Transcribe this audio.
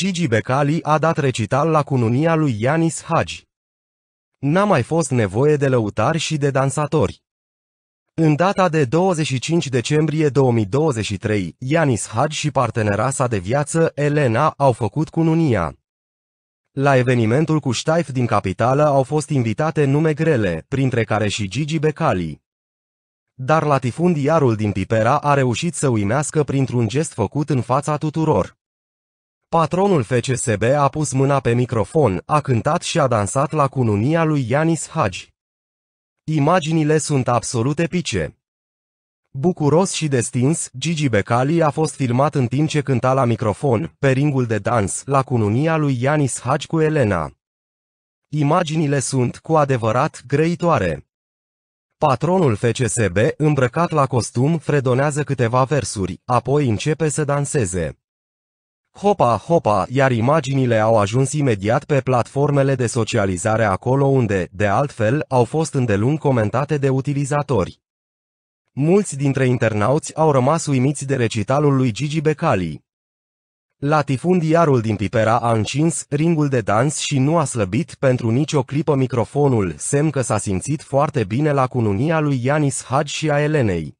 Gigi Becali a dat recital la cununia lui Ianis Hagi. N-a mai fost nevoie de lăutari și de dansatori. În data de 25 decembrie 2023, Ianis Hagi și partenera sa de viață, Elena, au făcut cununia. La evenimentul cu Ștaif din capitală au fost invitate nume grele, printre care și Gigi Becali. Dar latifundiarul din Pipera a reușit să uimească printr-un gest făcut în fața tuturor. Patronul FCSB a pus mâna pe microfon, a cântat și a dansat la cununia lui Ianis Hagi. Imaginile sunt absolut epice. Bucuros și destins, Gigi Becali a fost filmat în timp ce cânta la microfon, pe ringul de dans, la cununia lui Ianis Hagi cu Elena. Imaginile sunt, cu adevărat, grăitoare. Patronul FCSB, îmbrăcat la costum, fredonează câteva versuri, apoi începe să danseze. Hopa, hopa, iar imaginile au ajuns imediat pe platformele de socializare acolo unde, de altfel, au fost îndelung comentate de utilizatori. Mulți dintre internauți au rămas uimiți de recitalul lui Gigi Becali. Latifundiarul din Pipera a încins ringul de dans și nu a slăbit pentru nicio clipă microfonul, semn că s-a simțit foarte bine la cununia lui Ianis Hagi și a Elenei.